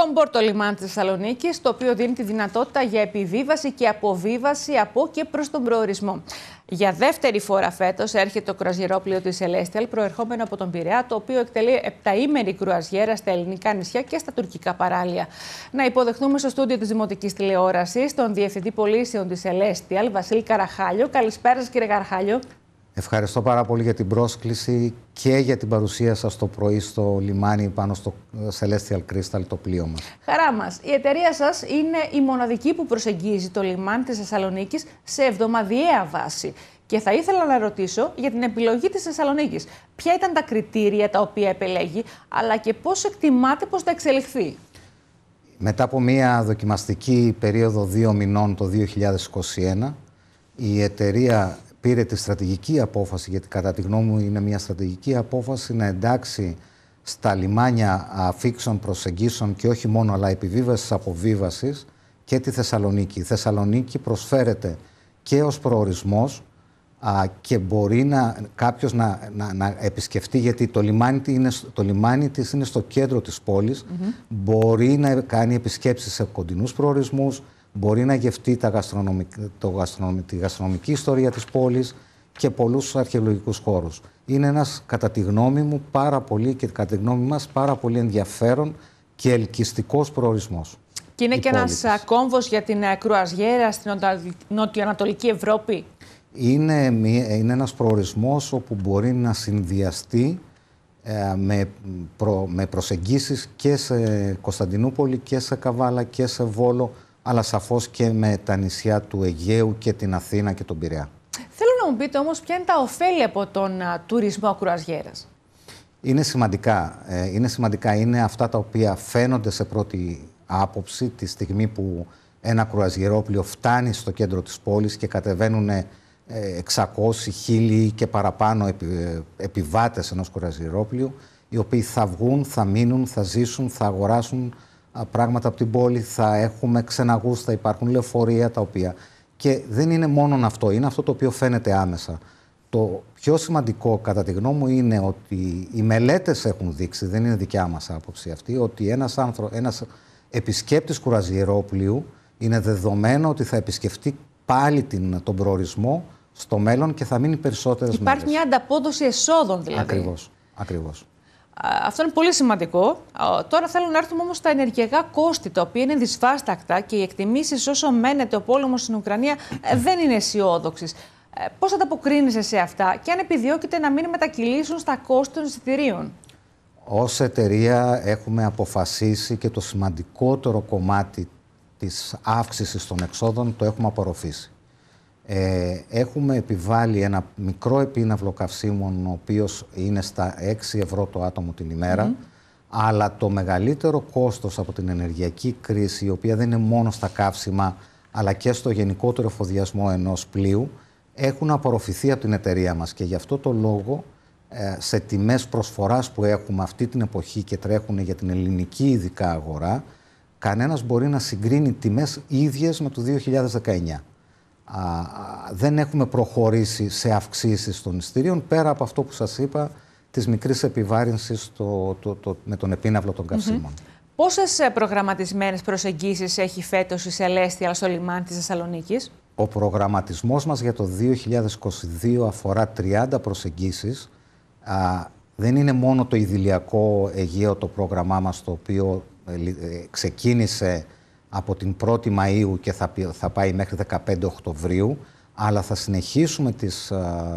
Χομπόρ το λιμάνι της Θεσσαλονίκης, το οποίο δίνει τη δυνατότητα για επιβίβαση και αποβίβαση από και προς τον προορισμό. Για δεύτερη φορά φέτος έρχεται το κρουαζιερόπλοιο της Ελέστελ, προερχόμενο από τον Πειραιά, το οποίο εκτελεί επταήμερη κρουαζιέρα στα ελληνικά νησιά και στα τουρκικά παράλια. Να υποδεχτούμε στο στούντιο της Δημοτικής Τηλεόρασης τον Διευθυντή Πολίσεων της Ελέστιαλ, Βασίλη Καραχάλιο. Καλησπέρα, κύριε Καραχάλιο. Ευχαριστώ πάρα πολύ για την πρόσκληση και για την παρουσία σας το πρωί στο λιμάνι πάνω στο ε, Celestial Crystal, το πλοίο μας. Χαρά μας. Η εταιρεία σας είναι η μοναδική που προσεγγίζει το λιμάνι της Θεσσαλονίκης σε εβδομαδιαία βάση. Και θα ήθελα να ρωτήσω για την επιλογή της Θεσσαλονίκης. Ποια ήταν τα κριτήρια τα οποία επελέγει, αλλά και πώς εκτιμάτε πως θα εξελιχθεί. Μετά από μία δοκιμαστική περίοδο δύο μηνών το 2021, η εταιρεία πήρε τη στρατηγική απόφαση, γιατί κατά τη γνώμη μου είναι μια στρατηγική απόφαση να εντάξει στα λιμάνια αφήξεων προσεγγίσεων και όχι μόνο αλλά επιβίβασης αποβίβασης και τη Θεσσαλονίκη. Η Θεσσαλονίκη προσφέρεται και ως προορισμός και μπορεί να, κάποιος να, να, να, επισκεφτεί γιατί το λιμάνι, είναι, της είναι στο κέντρο της πόλης, μπορεί να κάνει επισκέψεις σε κοντινούς προορισμούς, μπορεί να γευτεί τα γαστρονομικ... το τη γαστρονομική ιστορία της πόλης και πολλούς αρχαιολογικούς χώρους. Είναι ένας, κατά τη γνώμη μου, πάρα πολύ και κατά τη γνώμη μας, πάρα πολύ ενδιαφέρον και ελκυστικός προορισμός. Και είναι και ένας ένας κόμβος για την ε, κρουαζιέρα στην νοτιοανατολική Ευρώπη. Είναι, είναι ένας προορισμός όπου μπορεί να συνδυαστεί ε, με, προ, με προσεγγίσεις και σε Κωνσταντινούπολη και σε Καβάλα και σε Βόλο αλλά σαφώς και με τα νησιά του Αιγαίου και την Αθήνα και τον Πειραιά. Θέλω να μου πείτε όμως ποια είναι τα ωφέλη από τον τουρισμό κρουαζιέρας. Είναι σημαντικά. Ε, είναι σημαντικά. Είναι αυτά τα οποία φαίνονται σε πρώτη άποψη τη στιγμή που ένα κρουαζιερόπλιο φτάνει στο κέντρο της πόλης και κατεβαίνουν 600, 1000 και παραπάνω επι, ε, επιβάτες ενός οι οποίοι θα βγουν, θα μείνουν, θα ζήσουν, θα αγοράσουν, πράγματα από την πόλη, θα έχουμε ξεναγούς, θα υπάρχουν λεωφορεία τα οποία. Και δεν είναι μόνο αυτό, είναι αυτό το οποίο φαίνεται άμεσα. Το πιο σημαντικό κατά τη γνώμη μου είναι ότι οι μελέτες έχουν δείξει, δεν είναι δικιά μας άποψη αυτή, ότι ένας, άνθρω... ένας επισκέπτης κουραζιερόπλοιου είναι δεδομένο ότι θα επισκεφτεί πάλι την, τον προορισμό στο μέλλον και θα μείνει περισσότερες Υπάρχει μέρες. Υπάρχει μια ανταπόδοση εσόδων δηλαδή. Ακριβώς. Ακριβώς. Αυτό είναι πολύ σημαντικό. Τώρα θέλουν να έρθουμε όμως τα ενεργειακά κόστη, τα οποία είναι δυσφάστακτα και οι εκτιμήσεις όσο μένεται ο πόλεμος στην Ουκρανία ε, δεν είναι αισιόδοξες. Ε, Πώς θα τα αποκρίνεσαι σε αυτά και αν επιδιώκεται να μην μετακυλήσουν στα κόστη των εισιτηρίων. Ως εταιρεία έχουμε αποφασίσει και το σημαντικότερο κομμάτι της αύξησης των εξόδων το έχουμε απορροφήσει. Ε, έχουμε επιβάλει ένα μικρό επίναυλο καυσίμων, ο οποίος είναι στα 6 ευρώ το άτομο την ημέρα, αλλά το μεγαλύτερο κόστος από την ενεργειακή κρίση, η οποία δεν είναι μόνο στα καύσιμα, αλλά και στο γενικότερο εφοδιασμό ενός πλοίου, έχουν απορροφηθεί από την εταιρεία μας και γι' αυτό το λόγο ε, σε τιμές προσφοράς που έχουμε αυτή την εποχή και τρέχουν για την ελληνική ειδικά αγορά, κανένας μπορεί να συγκρίνει τιμές ίδιες με το 2019 α, δεν έχουμε προχωρήσει σε αυξήσεις των ειστήριων πέρα από αυτό που σας είπα της μικρής επιβάρυνσης το, το, με τον επίναυλο των καυσίμων. Mm -hmm. Πόσες ε, προγραμματισμένες προσεγγίσεις έχει φέτος η Σελέστια στο λιμάνι της Θεσσαλονίκης. Ο προγραμματισμός μας για το 2022 αφορά 30 προσεγγίσεις. δεν είναι μόνο το ιδηλιακό Αιγαίο το πρόγραμμά μας το οποίο ε, ε, ξεκίνησε από την 1η Μαΐου και θα, θα πάει μέχρι 15 Οκτωβρίου, αλλά θα συνεχίσουμε τις,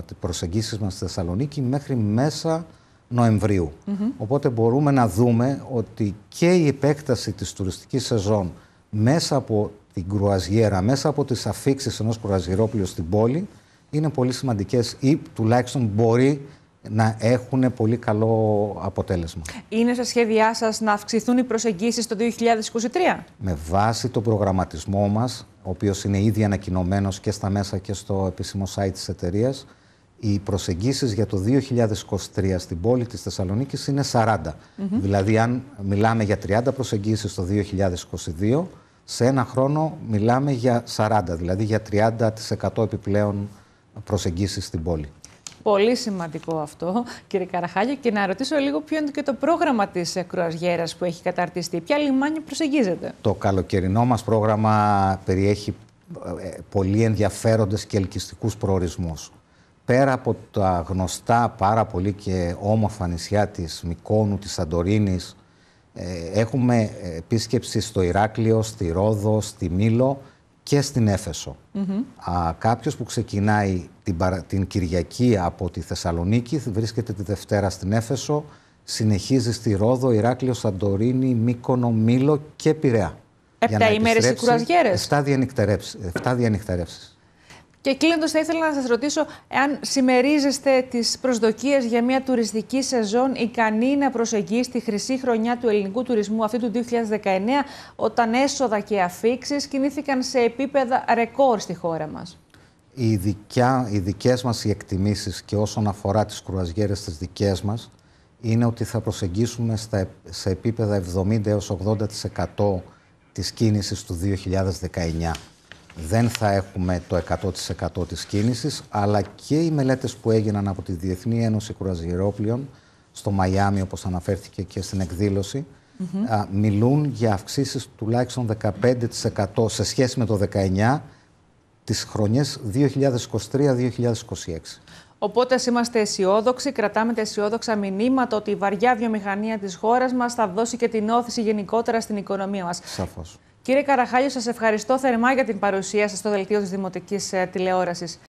τις προσεγγίσεις μας στη Θεσσαλονίκη μέχρι μέσα Νοεμβρίου. Οπότε μπορούμε να δούμε ότι και η επέκταση της τουριστικής σεζόν μέσα από την κρουαζιέρα, μέσα από τις αφήξεις ενός κρουαζιερόπλου στην πόλη, είναι πολύ σημαντικές ή τουλάχιστον μπορεί να έχουν πολύ καλό αποτέλεσμα. Είναι στα σχέδιά σας να αυξηθούν οι προσεγγίσεις το 2023? Με βάση τον προγραμματισμό μας, ο οποίος είναι ήδη ανακοινωμένος και στα μέσα και στο επίσημο site της εταιρείας, οι προσεγγίσεις για το 2023 στην πόλη της Θεσσαλονίκης είναι 40. Δηλαδή αν μιλάμε για 30 προσεγγίσεις το 2022, σε ένα χρόνο μιλάμε για 40, δηλαδή για 30% επιπλέον προσεγγίσεις στην πόλη. Πολύ σημαντικό αυτό, κύριε Καραχάλια, Και να ρωτήσω λίγο ποιο είναι και το πρόγραμμα της κρουαζιέρας που έχει καταρτιστεί. Ποια λιμάνια προσεγγίζεται. Το καλοκαιρινό μας πρόγραμμα περιέχει ε, πολύ ενδιαφέροντες και ελκυστικούς προορισμούς. Πέρα από τα γνωστά πάρα πολύ και όμορφα νησιά της Μικόνου, της Σαντορίνη, ε, έχουμε επίσκεψη στο Ηράκλειο, στη Ρόδο, στη Μήλο και στην Έφεσο. Mm που ξεκινάει την, την Κυριακή από τη Θεσσαλονίκη βρίσκεται τη Δευτέρα στην Έφεσο, συνεχίζει στη Ρόδο, Ηράκλειο, Σαντορίνη, Μύκονο, Μήλο και Πειραιά. Επτά ημέρες οι κουραζιέρε. Εφτά διανυκτερεύσεις. Και κλείνοντας, θα ήθελα να σας ρωτήσω αν συμμερίζεστε τις προσδοκίες για μια τουριστική σεζόν ικανή να προσεγγίσει τη χρυσή χρονιά του ελληνικού τουρισμού αυτή του 2019, όταν έσοδα και αφήξεις κινήθηκαν σε επίπεδα ρεκόρ στη χώρα μας. Οι, οι δικές μας εκτιμήσεις και όσον αφορά τις κρουαζιέρες τις δικές μας είναι ότι θα προσεγγίσουμε στα, σε επίπεδα 70 έως 80% της κίνησης του 2019 δεν θα έχουμε το 100% της κίνησης, αλλά και οι μελέτες που έγιναν από τη Διεθνή Ένωση Κουραζιερόπλειων στο Μαϊάμι, όπως αναφέρθηκε και στην εκδήλωση, μιλούν για αυξήσεις τουλάχιστον 15% σε σχέση με το 19% τις χρονιές 2023-2026. Οπότε είμαστε αισιόδοξοι, κρατάμε τα αισιόδοξα μηνύματα ότι η βαριά βιομηχανία της χώρας μας θα δώσει και την όθηση γενικότερα στην οικονομία μας. Σαφώς. Κύριε Καραχάλιο, σας ευχαριστώ θερμά για την παρουσία σας στο δελτίο της Δημοτικής ε, Τηλεόρασης.